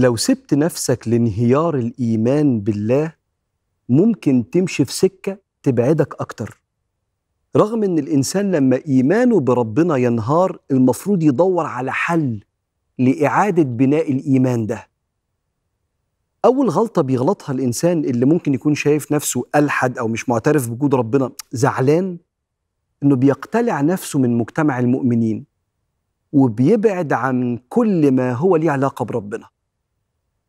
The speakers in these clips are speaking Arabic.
لو سبت نفسك لانهيار الايمان بالله ممكن تمشي في سكه تبعدك اكتر رغم ان الانسان لما ايمانه بربنا ينهار المفروض يدور على حل لاعاده بناء الايمان ده اول غلطه بيغلطها الانسان اللي ممكن يكون شايف نفسه الحد او مش معترف بوجود ربنا زعلان انه بيقتلع نفسه من مجتمع المؤمنين وبيبعد عن كل ما هو ليه علاقه بربنا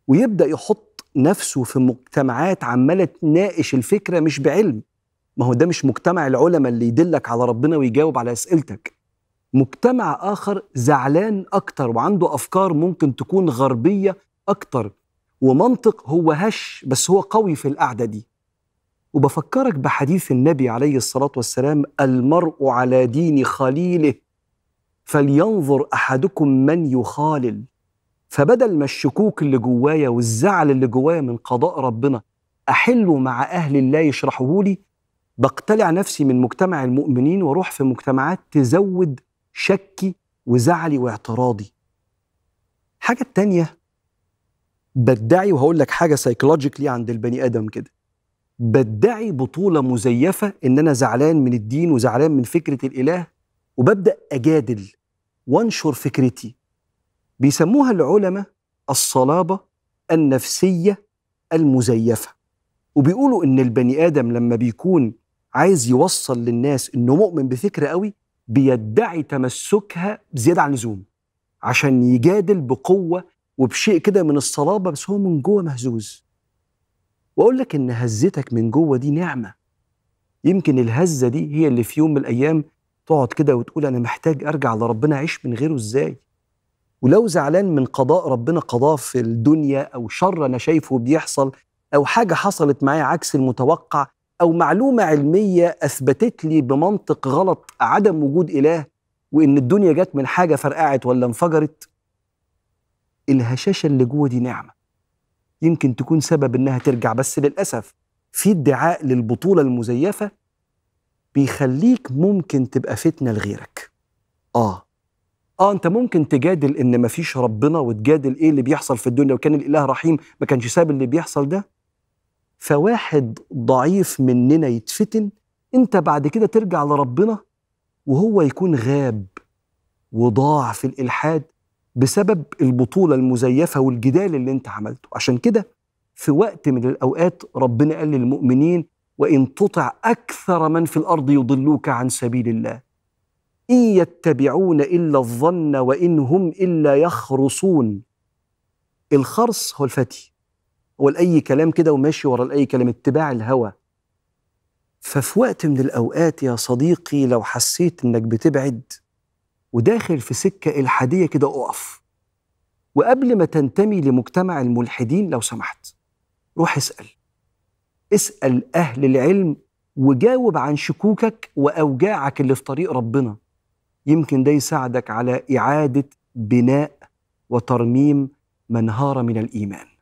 ويبدا يحط نفسه في مجتمعات عماله تناقش الفكره مش بعلم ما هو ده مش مجتمع العلماء اللي يدلك على ربنا ويجاوب على اسئلتك مجتمع اخر زعلان اكتر وعنده افكار ممكن تكون غربيه اكتر ومنطق هو هش بس هو قوي في القعده دي وبفكرك بحديث النبي عليه الصلاه والسلام المرء على دين خليله فلينظر احدكم من يخالل فبدل ما الشكوك اللي جوايا والزعل اللي جوايا من قضاء ربنا احله مع اهل الله يشرحوه لي بقتلع نفسي من مجتمع المؤمنين واروح في مجتمعات تزود شكي وزعلي واعتراضي الحاجه تانية بدعي وهقول لك حاجه سايكولوجيكلي عند البني ادم كده بدعي بطوله مزيفه ان انا زعلان من الدين وزعلان من فكره الاله وببدا اجادل وانشر فكرتي بيسموها العلماء الصلابة النفسية المزيفة وبيقولوا إن البني آدم لما بيكون عايز يوصل للناس إنه مؤمن بفكرة قوي بيدعي تمسكها بزيادة عن اللزوم عشان يجادل بقوة وبشيء كده من الصلابة بس هو من جوه مهزوز وأقول لك إن هزتك من جوه دي نعمة يمكن الهزة دي هي اللي في يوم من الأيام تقعد كده وتقول أنا محتاج أرجع لربنا أعيش من غيره إزاي ولو زعلان من قضاء ربنا قضاه في الدنيا او شر انا شايفه بيحصل او حاجه حصلت معايا عكس المتوقع او معلومه علميه اثبتت لي بمنطق غلط عدم وجود اله وان الدنيا جت من حاجه فرقعت ولا انفجرت الهشاشه اللي جوه دي نعمه يمكن تكون سبب انها ترجع بس للاسف في ادعاء للبطوله المزيفه بيخليك ممكن تبقى فتنه لغيرك اه اه انت ممكن تجادل ان مفيش ربنا وتجادل ايه اللي بيحصل في الدنيا وكان الاله رحيم ما كانش ساب اللي بيحصل ده فواحد ضعيف مننا يتفتن انت بعد كده ترجع لربنا وهو يكون غاب وضاع في الالحاد بسبب البطوله المزيفه والجدال اللي انت عملته عشان كده في وقت من الاوقات ربنا قال للمؤمنين وان تطع اكثر من في الارض يضلوك عن سبيل الله إن يتبعون إلا الظن وإن هم إلا يخرصون الخرص هو الفتي هو الأي كلام كده وماشي ورا الأي كلام اتباع الهوى ففي وقت من الأوقات يا صديقي لو حسيت إنك بتبعد وداخل في سكة إلحادية كده أقف وقبل ما تنتمي لمجتمع الملحدين لو سمحت روح اسأل اسأل أهل العلم وجاوب عن شكوكك وأوجاعك اللي في طريق ربنا يمكن ده يساعدك على إعادة بناء وترميم منهار من الإيمان